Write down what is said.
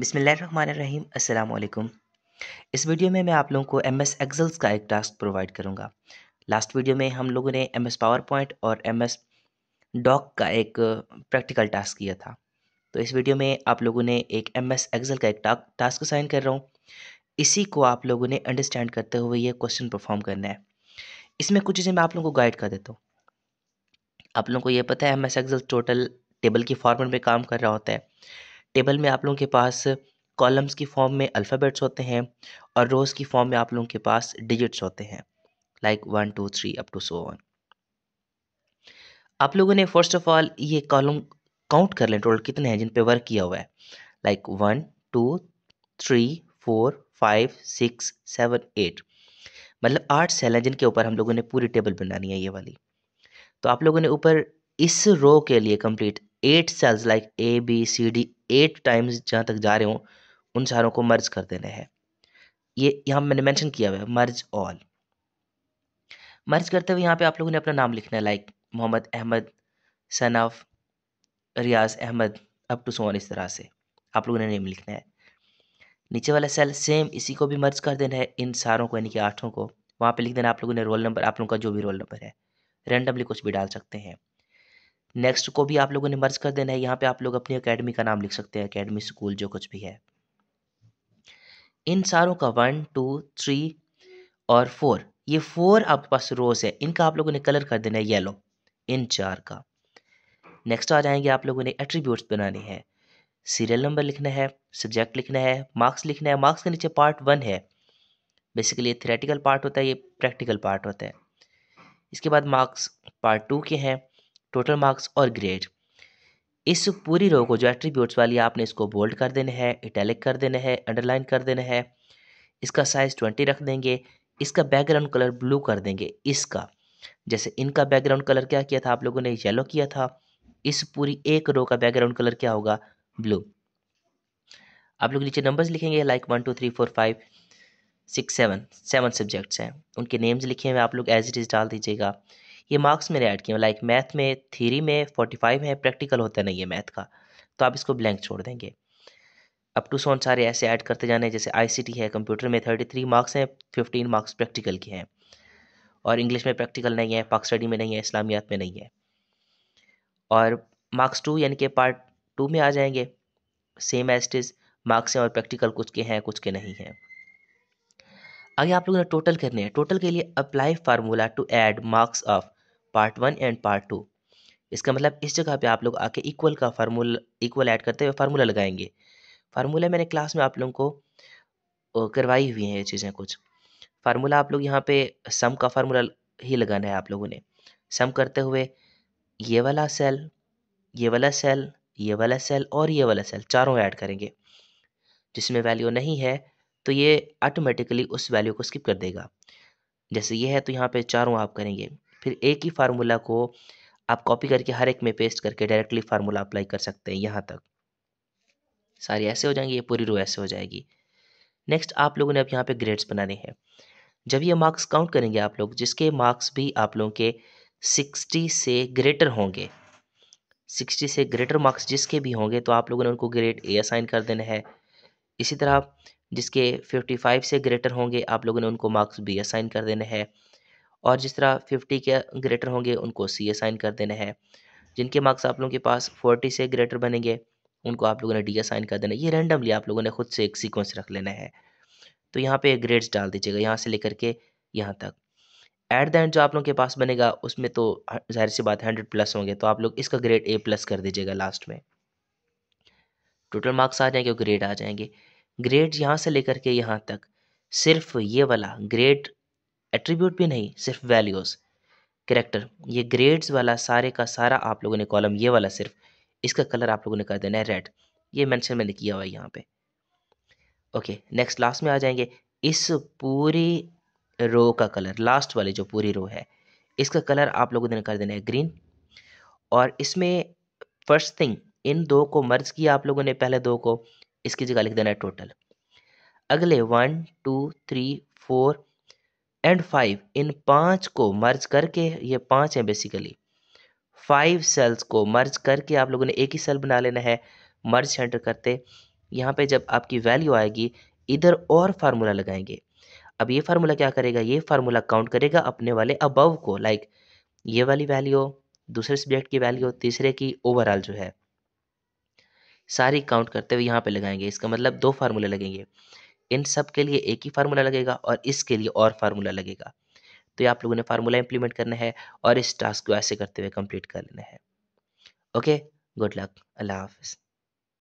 बिसमीम अल्लाम इस वीडियो में मैं आप लोगों को एम एस एक्सल्स का एक टास्क प्रोवाइड करूँगा लास्ट वीडियो में हम लोगों ने एम एस पावर पॉइंट और एम एस डॉक का एक प्रैक्टिकल टास्क किया था तो इस वीडियो में आप लोगों ने एक एम एस एक्सल का एक टास्क साइन कर रहा हूँ इसी को आप लोगों ने अंडरस्टैंड करते हुए ये क्वेश्चन परफॉर्म करना है इसमें कुछ चीज़ें मैं आप लोगों को गाइड कर देता हूँ आप लोगों को ये पता है M S Excel total table की फॉर्मेट में काम कर रहा होता है टेबल में आप लोगों के पास कॉलम्स की फॉर्म में अल्फ़ाबेट्स होते हैं और रोज़ की फॉर्म में आप लोगों के पास डिजिट्स होते हैं like one two three up to so on आप लोगों ने फर्स्ट ऑफ ऑल ये कॉलम काउंट कर लें टोटल कितने हैं जिन पे वर्क किया हुआ है like one two three four five six seven eight मतलब आठ सेल हैं जिनके ऊपर हम लोगों ने पूरी टेबल बनानी है ये वाली तो आप लोगों ने ऊपर इस रो के लिए complete eight cells like A B C D eight times जहाँ तक जा रहे हों उन सारों को मर्ज कर देने हैं ये यहाँ मैंने मेंशन किया हुआ है मर्ज ऑल मर्ज करते हुए यहाँ पे आप लोगों ने अपना नाम लिखना है like Mohammad Ahmed son of Riyaz Ahmed up to son इस तरह से आप लोगों ने नेम लिखना है नीचे वाला सेल सेम इसी को भी मर्ज कर देना है इन सारों को यानी कि आठों को वहाँ पे लिख देना आप लोगों ने रोल नंबर आप लोगों का जो भी रोल नंबर है रेंडमली कुछ भी डाल सकते हैं नेक्स्ट को भी आप लोगों ने मर्ज कर देना है यहाँ पे आप लोग अपनी अकेडमी का नाम लिख सकते हैं अकेडमी स्कूल जो कुछ भी है इन सारों का वन टू थ्री और फोर ये फोर आपके पास रोज है इनका आप लोगों ने कलर कर देना है येलो इन चार का नेक्स्ट आ जाएंगे आप लोगों ने एट्रीब्यूट बनाने हैं सीरियल नंबर लिखना है सब्जेक्ट लिखना है मार्क्स लिखना है मार्क्स के नीचे पार्ट वन है बेसिकली ये थेरेटिकल पार्ट होता है ये प्रैक्टिकल पार्ट होता है इसके बाद मार्क्स पार्ट टू के हैं टोटल मार्क्स और ग्रेड इस पूरी रो को जो एट्रीब्यूट्स वाली आपने इसको बोल्ड कर देने हैं इटैलिक कर देने हैं अंडरलाइन कर देने हैं इसका साइज ट्वेंटी रख देंगे इसका बैकग्राउंड कलर ब्लू कर देंगे इसका जैसे इनका बैकग्राउंड कलर क्या किया था आप लोगों ने येलो किया था इस पूरी एक रो का बैकग्राउंड कलर क्या होगा ब्लू आप लोग नीचे नंबर्स लिखेंगे like one two three four five six seven seven subjects हैं उनके नेम्स लिखे हुए आप लोग एज इट इज़ डाल दीजिएगा ये मार्क्स मैंने ऐड किए लाइक मैथ में थीरी में फोर्टी फाइव है प्रैक्टिकल होता नहीं है मैथ का तो आप इसको ब्लैंक छोड़ देंगे अप टू सोन सारे ऐसे ऐड करते जाने जैसे टी है कंप्यूटर में थर्टी थ्री मार्क्स हैं फिफ्टीन मार्क्स प्रैक्टिकल के हैं और इंग्लिश में प्रैक्टिकल नहीं है पाक स्टडी में नहीं है इस्लामियात में नहीं है और मार्क्स टू यानी कि पार्ट टू में आ जाएंगे सेम एज इज मार्क्स हैं और प्रैक्टिकल कुछ के हैं कुछ के नहीं हैं आगे आप लोगों ने टोटल करने हैं टोटल के लिए apply formula to add marks of part one and part two इसका मतलब इस जगह पे आप लोग आके इक्वल का फार्मूला इक्वल ऐड करते हुए फार्मूला लगाएंगे फार्मूला मैंने क्लास में आप लोगों को करवाई हुई हैं ये चीज़ें कुछ फार्मूला आप लोग यहाँ पे सम का फार्मूला ही लगाना है आप लोगों ने सम करते हुए ये वाला सेल ये वाला सेल ये वाला सेल और ये वाला सेल चारों ऐड करेंगे जिसमें वैल्यू नहीं है तो ये ऑटोमेटिकली उस वैल्यू को स्किप कर देगा जैसे ये है तो यहाँ पे चारों आप करेंगे फिर एक ही फार्मूला को आप कॉपी करके हर एक में पेस्ट करके डायरेक्टली फार्मूला अप्लाई कर सकते हैं यहाँ तक सारी ऐसे हो जाएंगे ये पूरी रो ऐसे हो जाएगी नेक्स्ट आप लोगों ने अब यहाँ पे ग्रेड्स बनाने हैं जब ये मार्क्स काउंट करेंगे आप लोग जिसके मार्क्स भी आप लोगों के सिक्सटी से ग्रेटर होंगे सिक्सटी से ग्रेटर मार्क्स जिसके भी होंगे तो आप लोगों ने उनको ग्रेड ए असाइन कर देना है इसी तरह जिसके फिफ्टी फाइव से ग्रेटर होंगे आप लोगों ने उनको मार्क्स बी असाइन कर देना है और जिस तरह फिफ्टी के ग्रेटर होंगे उनको सी असाइन कर देना है जिनके मार्क्स आप लोगों के पास फोर्टी से ग्रेटर बनेंगे उनको आप लोगों ने डी असाइन कर देना ये रैंडमली आप लोगों ने खुद से एक सीक्वेंस रख लेना है तो यहाँ पे ग्रेड्स डाल दीजिएगा यहाँ से लेकर के यहाँ तक एट द एंड जो आप लोगों के पास बनेगा उसमें तो जाहिर सी बात हंड्रेड प्लस होंगे तो आप लोग इसका ग्रेड ए प्लस कर दीजिएगा लास्ट में टोटल मार्क्स आ जाएंगे और ग्रेड आ जाएंगे ग्रेड यहाँ से लेकर के यहाँ तक सिर्फ ये वाला ग्रेड एट्रीब्यूट भी नहीं सिर्फ वैल्यूज़ करेक्टर ये ग्रेड्स वाला सारे का सारा आप लोगों ने कॉलम ये वाला सिर्फ इसका कलर आप लोगों ने कर देना है रेड ये मैंशन मैंने किया हुआ है यहाँ पे ओके नेक्स्ट लास्ट में आ जाएंगे इस पूरी रो का कलर लास्ट वाली जो पूरी रो है इसका कलर आप लोगों ने कर देना है ग्रीन और इसमें फर्स्ट थिंग इन दो को मर्ज किया आप लोगों ने पहले दो को इसकी जगह लिख देना है टोटल अगले one two three four and five इन पांच को मर्ज करके ये पांच हैं बेसिकली फाइव सेल्स को मर्ज करके आप लोगों ने एक ही सेल बना लेना है मर्ज एंटर करते यहाँ पे जब आपकी वैल्यू आएगी इधर और फार्मूला लगाएंगे अब ये फार्मूला क्या करेगा ये फार्मूला काउंट करेगा अपने वाले अबव को लाइक ये वाली वैल्यू दूसरे सब्जेक्ट की वैल्यू तीसरे की ओवरऑल जो है सारी काउंट करते हुए यहाँ पे लगाएंगे इसका मतलब दो फार्मूले लगेंगे इन सब के लिए एक ही फार्मूला लगेगा और इसके लिए और फार्मूला लगेगा तो ये आप लोगों ने फार्मूला इंप्लीमेंट करना है और इस टास्क को ऐसे करते हुए कंप्लीट कर लेना है ओके गुड लक अल्लाह हाफिज़